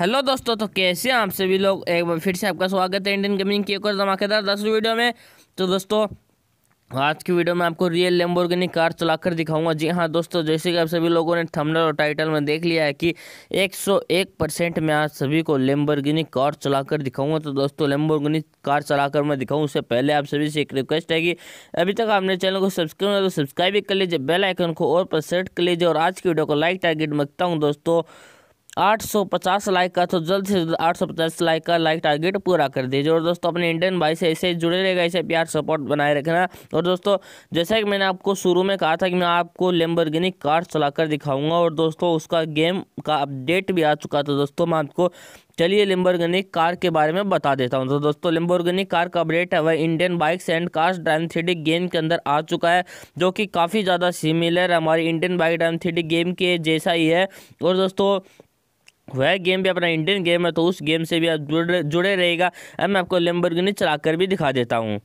hello दोस्तों तो कैसे हैं आप सभी लोग एक बार फिर से आपका स्वागत है इंडियन गेमिंग की एक और धमाकेदार दस वीडियो में तो दोस्तों आज की वीडियो में आपको रियल लेम्बोर्गनी कार चलाकर दिखाऊंगा जी हाँ दोस्तों जैसे कि आप सभी लोगों ने थंबनेल और टाइटल में देख लिया है कि 101 परसेंट में आज सभी को लेम्बोर्गनी कार चलाकर दिखाऊंगा तो दोस्तों लेम्बोर्गनी कार चलाकर मैं दिखाऊं उससे पहले आप सभी से एक रिक्वेस्ट है कि अभी तक आपने चैनल को सब्सक्राइब तो सब्सक्राइब भी कर लीजिए बेलाइकन को और पर सेट कर लीजिए और आज की वीडियो को लाइक टारगेट मांगता हूँ दोस्तों 850 लाइक का तो जल्द से जल्द आठ लाइक का लाइक टारगेट पूरा कर दीजिए और दोस्तों अपने इंडियन भाई से ऐसे जुड़े रहेगा ऐसे प्यार सपोर्ट बनाए रखना और दोस्तों जैसा कि मैंने आपको शुरू में कहा था कि मैं आपको लेम्बरगिनी कार चलाकर दिखाऊंगा और दोस्तों उसका गेम का अपडेट भी आ चुका था दोस्तों मैं आपको चलिए लिम्बोर्गनी कार के बारे में बता देता हूँ तो दोस्तों लिम्बोर्गनी कार का अपडेट है वह Indian bikes and cars driving three game के अंदर आ चुका है जो कि काफ़ी ज़्यादा सिमिलर हमारी Indian bike driving three game के जैसा ही है और दोस्तों वह गेम भी अपना इंडियन गेम है तो उस गेम से भी आप जुड़े जुड़े रहेगा अब मैं आपको लेम्बोर्गिनी चलाकर भी दिखा देता हूँ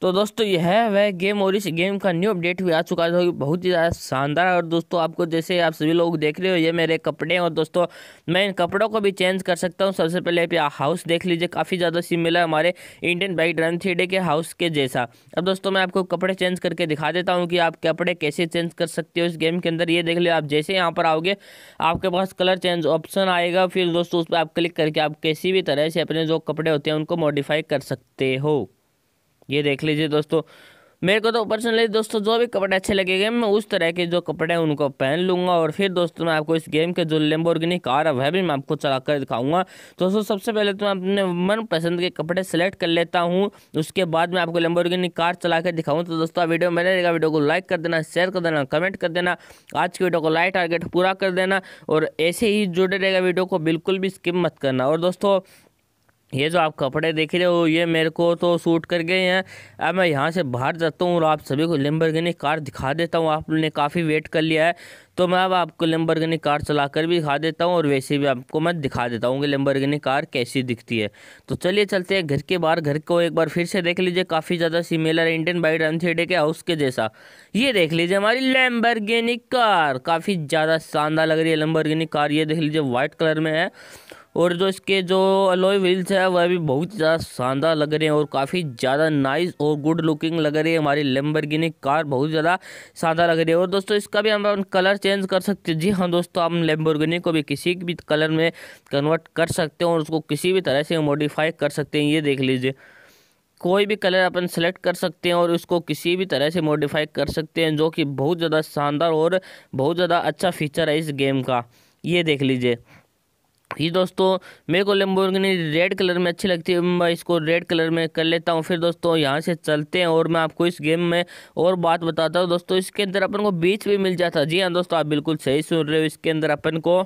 तो दोस्तों यह है वह गेम और इस गेम का न्यू अपडेट भी आ चुका है बहुत ही ज़्यादा शानदार और दोस्तों आपको जैसे आप सभी लोग देख रहे हो ये मेरे कपड़े और दोस्तों मैं इन कपड़ों को भी चेंज कर सकता हूँ सबसे पहले आप हाउस देख लीजिए काफ़ी ज़्यादा सिमिलर हमारे इंडियन बाइक रन थ्री के हाउस के जैसा अब दोस्तों मैं आपको कपड़े चेंज करके दिखा देता हूँ कि आप कपड़े कैसे चेंज कर सकते हो इस गेम के अंदर ये देख लो आप जैसे यहाँ पर आओगे आपके पास कलर चेंज ऑप्शन आएगा फिर दोस्तों उस पर आप क्लिक करके आप किसी भी तरह से अपने जो कपड़े होते हैं उनको मॉडिफाई कर सकते हो ये देख लीजिए दोस्तों मेरे को तो पर्सनली दोस्तों जो भी कपड़े अच्छे लगेंगे मैं उस तरह के जो कपड़े हैं उनको पहन लूँगा और फिर दोस्तों मैं आपको इस गेम के जो लेम्बोर्गिनी कार है वह भी मैं आपको चला कर दिखाऊँगा दोस्तों सबसे पहले तो मैं अपने मनपसंद के कपड़े सेलेक्ट कर लेता हूँ उसके बाद मैं आपको लेम्बोर्गिनी कार चला कर दिखाऊँ तो दोस्तों वीडियो मैंने रहेगा वीडियो को लाइक कर देना शेयर कर देना कमेंट कर देना आज की वीडियो को लाइक टारगेट पूरा कर देना और ऐसे ही जुड़े रहेगा वीडियो को बिल्कुल भी स्किप मत करना और दोस्तों ये जो आप कपड़े देख रहे हो ये मेरे को तो सूट कर गए हैं अब मैं यहाँ से बाहर जाता हूँ और आप सभी को लेम्बरगिनी कार दिखा देता हूँ आपने काफ़ी वेट कर लिया है तो मैं अब आपको लेम्बरगिनी कार चला कर भी दिखा देता हूँ और वैसे भी आपको मैं दिखा देता हूँ कि लेम्बरगिनी कार कैसी दिखती है तो चलिए चलते हैं घर के बाहर घर को एक बार फिर से देख लीजिए काफ़ी ज़्यादा सिमिलर इंडियन बाइड एनसीडे के हाउस के जैसा ये देख लीजिए हमारी लेम्बरगिनी कार काफ़ी ज़्यादा शानदार लग रही है लेम्बरगिनी कार ये देख लीजिए वाइट कलर में है और जो इसके जो अलॉय व्हील्स है वह भी बहुत ज़्यादा शानदार लग रहे हैं और काफ़ी ज़्यादा नाइस और गुड लुकिंग लग रही है हमारी लेम्बरगिनी कार बहुत ज़्यादा शानदार लग रही है और दोस्तों इसका भी हम कलर चेंज कर सकते हैं जी हाँ दोस्तों हम लेम्बरगिनी को भी किसी भी कलर में कन्वर्ट कर सकते हैं और उसको किसी भी तरह से मॉडिफाई कर सकते हैं ये देख लीजिए कोई भी कलर अपन सेलेक्ट कर सकते हैं और उसको किसी भी तरह से मॉडिफाई कर सकते हैं जो कि बहुत ज़्यादा शानदार और बहुत ज़्यादा अच्छा फीचर है इस गेम का ये देख लीजिए ये दोस्तों मेरे को लेम्बोर्गिनी रेड कलर में अच्छी लगती है मैं इसको रेड कलर में कर लेता हूँ फिर दोस्तों यहाँ से चलते हैं और मैं आपको इस गेम में और बात बताता हूँ दोस्तों इसके अंदर अपन को बीच भी मिल जाता जी हाँ दोस्तों आप बिल्कुल सही सुन रहे हो इसके अंदर अपन को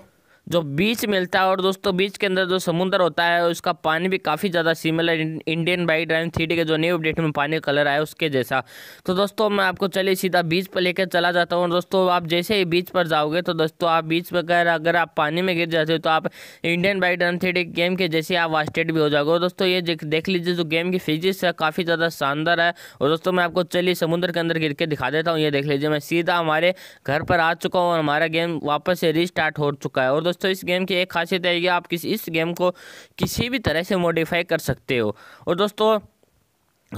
जो बीच मिलता है और दोस्तों बीच के अंदर जो समुंदर होता है उसका पानी भी काफ़ी ज़्यादा similar Indian bike driving three के जो न्यू अपडेट में पानी कलर आया उसके जैसा तो दोस्तों मैं आपको चलिए सीधा बीच पर लेकर चला जाता हूँ दोस्तों आप जैसे ही बीच पर जाओगे तो दोस्तों आप बीच पर अगर आप पानी में गिर जाते हो तो आप Indian bike driving three game के जैसे आप वास्टेड भी हो जाओगे और दोस्तों ये देख लीजिए जो गेम की फिजिक्स है काफ़ी ज़्यादा शानदार है और दोस्तों मैं आपको चलिए समुद्र के अंदर गिर के दिखा देता हूँ ये देख लीजिए मैं सीधा हमारे घर पर आ चुका हूँ और हमारा गेम वापस से रिस्टार्ट हो चुका है और दोस्तों दोस्तों इस गेम की एक खासियत है कि आप किसी इस गेम को किसी भी तरह से मॉडिफाई कर सकते हो और दोस्तों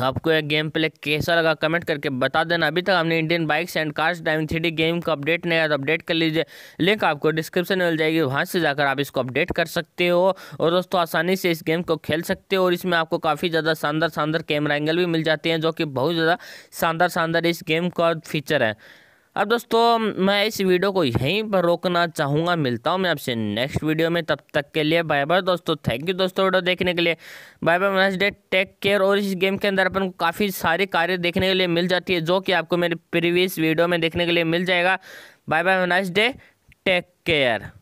आपको यह गेम प्ले कैसा लगा कमेंट करके बता देना अभी तक हमने Indian bikes and cars driving three game का अपडेट नहीं आया तो अपडेट कर लीजिए लिंक आपको डिस्क्रिप्शन में मिल जाएगी वहाँ से जाकर आप इसको अपडेट कर सकते हो और दोस्तों आसानी से इस गेम को खेल सकते हो और इसमें आपको काफ़ी ज़्यादा शानदार शानदार कैमरा एंगल भी मिल जाते हैं जो कि बहुत ज़्यादा शानदार शानदार इस गेम का फीचर है अब दोस्तों मैं इस वीडियो को यहीं पर रोकना चाहूँगा मिलता हूँ मैं आपसे नेक्स्ट वीडियो में तब तक के लिए बाय बाय दोस्तों थैंक यू दोस्तों वीडियो देखने के लिए बाय बाय मैं डे टेक केयर और इस गेम के अंदर अपन को काफ़ी सारे कार्य देखने के लिए मिल जाती है जो कि आपको मेरे प्रीवियस वीडियो में देखने के लिए मिल जाएगा बाय बाय मैं डे टेक केयर